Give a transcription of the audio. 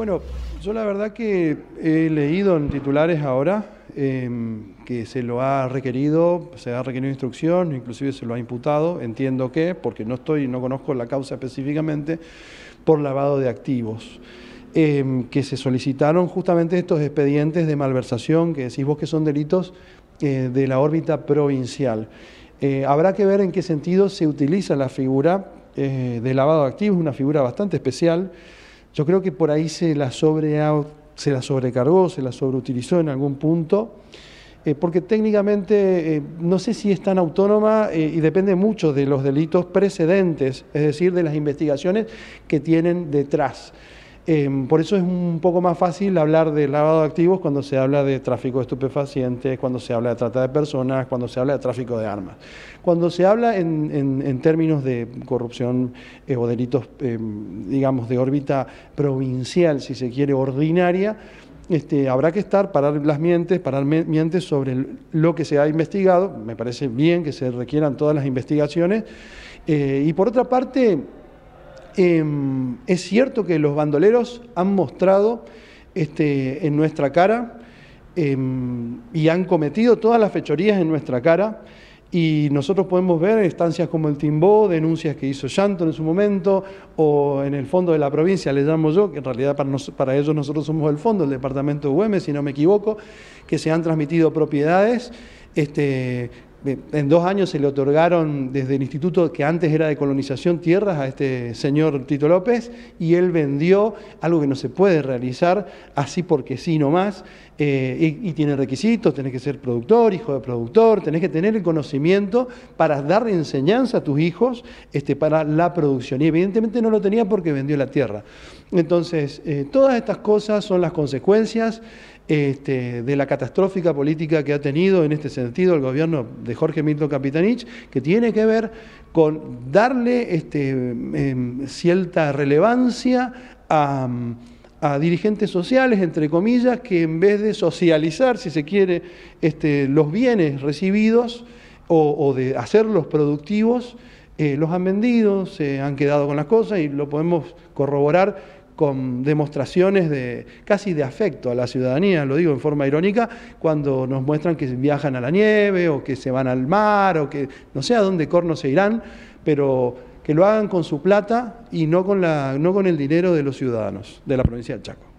Bueno, yo la verdad que he leído en titulares ahora em, que se lo ha requerido, se ha requerido instrucción, inclusive se lo ha imputado, entiendo que, porque no estoy, no conozco la causa específicamente, por lavado de activos. Em, que se solicitaron justamente estos expedientes de malversación, que decís vos que son delitos eh, de la órbita provincial. Eh, habrá que ver en qué sentido se utiliza la figura eh, de lavado de activos, una figura bastante especial yo creo que por ahí se la, sobrecargó, se la sobreutilizó en algún punto, eh, porque técnicamente eh, no sé si es tan autónoma eh, y depende mucho de los delitos precedentes, es decir, de las investigaciones que tienen detrás. Em, por eso es un poco más fácil hablar de lavado de activos cuando se habla de tráfico de estupefacientes, cuando se habla de trata de personas, cuando se habla de tráfico de armas. Cuando se habla en, términos de corrupción eh, o delitos, em, digamos, de órbita provincial, si se quiere, ordinaria, este, habrá que estar, parar las mientes, parar mientes sobre lo que se ha investigado. Me parece bien que se requieran todas las investigaciones. Eh, y por otra parte, Em, es cierto que los bandoleros han mostrado este, en nuestra cara em, y han cometido todas las fechorías en nuestra cara. Y nosotros podemos ver estancias como el Timbó, denuncias que hizo llanto en su momento, o en el fondo de la provincia, le llamo yo, que en realidad para, ellos nosotros somos el fondo, el departamento de Güemes, si no me equivoco, que se han transmitido propiedades este, eh, en dos años se le otorgaron desde el instituto que antes era de colonización tierras a este señor Tito López y él vendió algo que no se puede realizar así porque sí nomás eh, y, tiene requisitos, tenés que ser productor, hijo de productor, tenés que tener el conocimiento para dar enseñanza a tus hijos este, para la producción y evidentemente no lo tenía porque vendió la tierra. Entonces, eh, todas estas cosas son las consecuencias este, de la catastrófica política que ha tenido en este sentido sentido el gobierno de Jorge Milton Capitanich, que tiene que ver con darle este, em, cierta relevancia a, dirigentes sociales, entre comillas, que en vez de socializar, si se quiere, este, los bienes recibidos o, de hacerlos productivos, eh, los han vendido, se han quedado con las cosas y lo podemos corroborar con demostraciones de casi de afecto a la ciudadanía, lo digo en forma irónica, cuando nos muestran que viajan a la nieve o que se van al mar o que no sé a dónde corno se irán, pero que lo hagan con su plata y no con, la, no con el dinero de los ciudadanos de la provincia de Chaco.